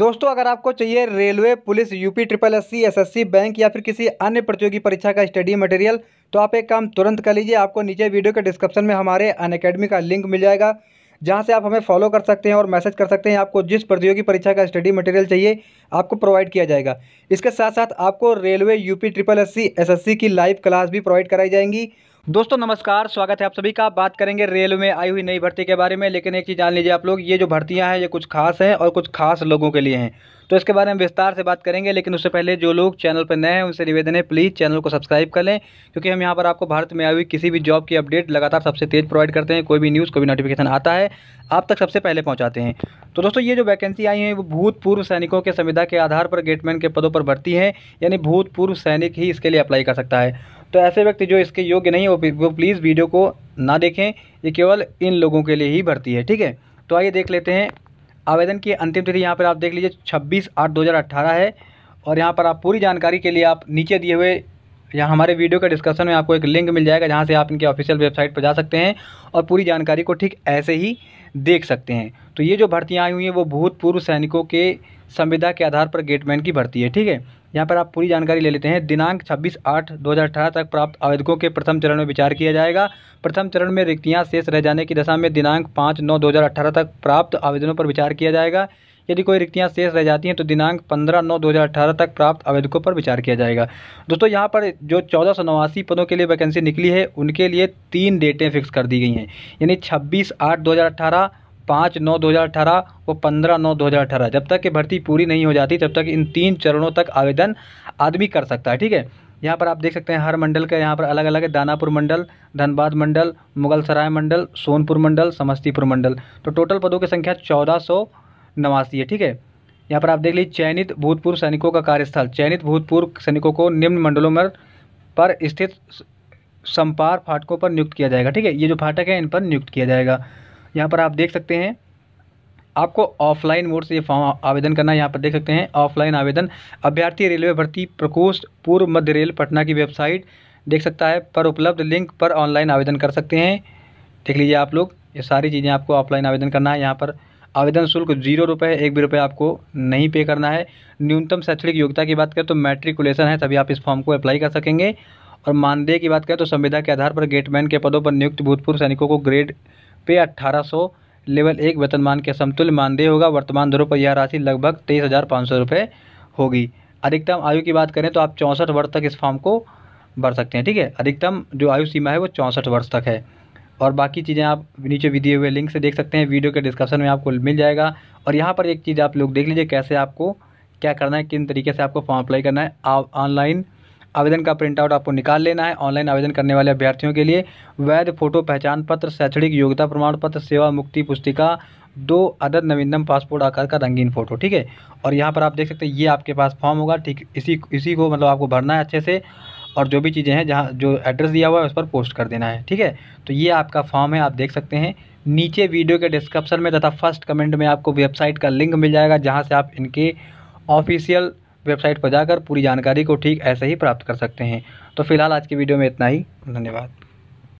दोस्तों अगर आपको चाहिए railway police UP triple S SSC bank या फिर किसी अन्य प्रतियोगी परीक्षा का स्टडी मटेरियल तो आप एक काम तुरंत कर लीजिए आपको नीचे वीडियो के डिस्क्रिप्शन में हमारे अन का लिंक मिल जाएगा जहाँ से आप हमें फॉलो कर सकते हैं और मैसेज कर सकते हैं आपको जिस प्रतियोगी परीक्षा का स्टडी मटेरियल चाहिए आपको प्रोवाइड किया जाएगा इसके साथ साथ आपको railway UP triple S C की लाइव क्लास भी प्रोवाइड कराई जाएंगी दोस्तों नमस्कार स्वागत है आप सभी का बात करेंगे रेलवे में आई हुई नई भर्ती के बारे में लेकिन एक चीज़ जान लीजिए आप लोग ये जो भर्तियां हैं ये कुछ खास हैं और कुछ खास लोगों के लिए हैं तो इसके बारे में विस्तार से बात करेंगे लेकिन उससे पहले जो लोग चैनल पर नए हैं उनसे निवेदन है प्लीज़ चैनल को सब्सक्राइब कर लें क्योंकि हम यहाँ पर आपको भारत में आई हुई किसी भी जॉब की अपडेट लगातार सबसे तेज़ प्रोवाइड करते हैं कोई भी न्यूज़ कोई भी नोटिफिकेशन आता है आप तक सबसे पहले पहुँचाते हैं तो दोस्तों ये जो वैकेंसी आई हैं वो भूतपूर्व सैनिकों के संविधा के आधार पर गेटमैन के पदों पर भर्ती हैं यानी भूतपूर्व सैनिक ही इसके लिए अप्लाई कर सकता है तो ऐसे व्यक्ति जो इसके योग्य नहीं हो वो प्लीज़ वीडियो को ना देखें ये केवल इन लोगों के लिए ही भर्ती है ठीक है तो आइए देख लेते हैं आवेदन की अंतिम तिथि यहाँ पर आप देख लीजिए छब्बीस आठ दो है और यहाँ पर आप पूरी जानकारी के लिए आप नीचे दिए हुए यहाँ हमारे वीडियो के डिस्कशन में आपको एक लिंक मिल जाएगा जहाँ से आप इनके ऑफिशियल वेबसाइट पर जा सकते हैं और पूरी जानकारी को ठीक ऐसे ही देख सकते हैं तो ये जो भर्तियाँ आई हुई हैं वो भूतपूर्व सैनिकों के संविदा के आधार पर गेटमैन की भर्ती है ठीक है यहाँ पर आप पूरी जानकारी ले लेते हैं दिनांक 26 आठ दो तक प्राप्त आवेदकों के प्रथम चरण में विचार किया जाएगा प्रथम चरण में रिक्तियाँ शेष रह जाने की दशा में दिनांक 5 नौ 2018 तक प्राप्त आवेदनों पर विचार किया जाएगा यदि कोई रिक्तियाँ शेष रह जाती हैं तो दिनांक पंद्रह नौ दो हज़ार अठारह तक प्राप्त आवेदकों पर विचार किया जाएगा दोस्तों यहाँ पर जो चौदह सौ नवासी पदों के लिए वैकेंसी निकली है उनके लिए तीन डेटें फिक्स कर दी गई हैं यानी छब्बीस आठ दो हज़ार अठारह पाँच नौ दो हज़ार अठारह वो पंद्रह नौ दो हज़ार अठारह जब तक कि भर्ती पूरी नहीं हो जाती तब तक इन तीन चरणों तक आवेदन आदमी कर सकता है ठीक है यहाँ पर आप देख सकते हैं हर मंडल का यहाँ पर अलग अलग है दानापुर मंडल धनबाद मंडल मुगलसराय मंडल सोनपुर मंडल समस्तीपुर मंडल तो टोटल पदों की संख्या चौदह सौ नवासी है ठीक है यहाँ पर आप देख लीजिए चयनित भूतपूर्व सैनिकों का कार्यस्थल चयनित भूतपूर्व सैनिकों को निम्न मंडलों में पर स्थित संपार फाटकों पर नियुक्त किया जाएगा ठीक है ये जो फाटक है इन पर नियुक्त किया जाएगा यहाँ पर आप देख सकते हैं आपको ऑफलाइन मोड से ये फॉर्म आवेदन करना है यहाँ पर देख सकते हैं ऑफलाइन आवेदन अभ्यर्थी रेलवे भर्ती प्रकोष्ठ पूर्व मध्य रेल पटना की वेबसाइट देख सकता है पर उपलब्ध लिंक पर ऑनलाइन आवेदन कर सकते हैं देख लीजिए आप लोग ये सारी चीज़ें आपको ऑफलाइन आवेदन करना है यहाँ पर आवेदन शुल्क जीरो रुपये एक भी रुपये आपको नहीं पे करना है न्यूनतम शैक्षणिक योग्यता की बात करें तो मैट्रिकुलेशन है तभी आप इस फॉर्म को अप्लाई कर सकेंगे और मानदेय की बात करें तो संविदा के आधार पर गेटमैन के पदों पर नियुक्त भूतपूर्व सैनिकों को ग्रेड पे अट्ठारह सौ लेवल एक वेतनमान के समतुल्य मानदेय होगा वर्तमान दरों पर यह राशि लगभग तेईस हज़ार पाँच सौ रुपये होगी अधिकतम आयु की बात करें तो आप चौंसठ वर्ष तक इस फॉर्म को भर सकते हैं ठीक है अधिकतम जो आयु सीमा है वो चौंसठ वर्ष तक है और बाकी चीज़ें आप नीचे दिए हुए लिंक से देख सकते हैं वीडियो के डिस्क्रिप्शन में आपको मिल जाएगा और यहाँ पर एक चीज़ आप लोग देख लीजिए कैसे आपको क्या करना है किन तरीके से आपको फॉर्म अप्लाई करना है आप ऑनलाइन आवेदन का प्रिंटआउट आपको निकाल लेना है ऑनलाइन आवेदन करने वाले अभ्यर्थियों के लिए वैध फोटो पहचान पत्र शैक्षणिक योग्यता प्रमाण पत्र सेवा मुक्ति पुस्तिका दो अदद नवीनतम पासपोर्ट आकार का रंगीन फ़ोटो ठीक है और यहाँ पर आप देख सकते हैं ये आपके पास फॉर्म होगा ठीक इसी इसी को मतलब आपको भरना है अच्छे से और जो भी चीज़ें हैं जहाँ जो एड्रेस दिया हुआ है उस पर पोस्ट कर देना है ठीक है तो ये आपका फॉर्म है आप देख सकते हैं नीचे वीडियो के डिस्क्रिप्शन में तथा फर्स्ट कमेंट में आपको वेबसाइट का लिंक मिल जाएगा जहाँ से आप इनके ऑफिशियल वेबसाइट पर जाकर पूरी जानकारी को ठीक ऐसे ही प्राप्त कर सकते हैं तो फिलहाल आज की वीडियो में इतना ही धन्यवाद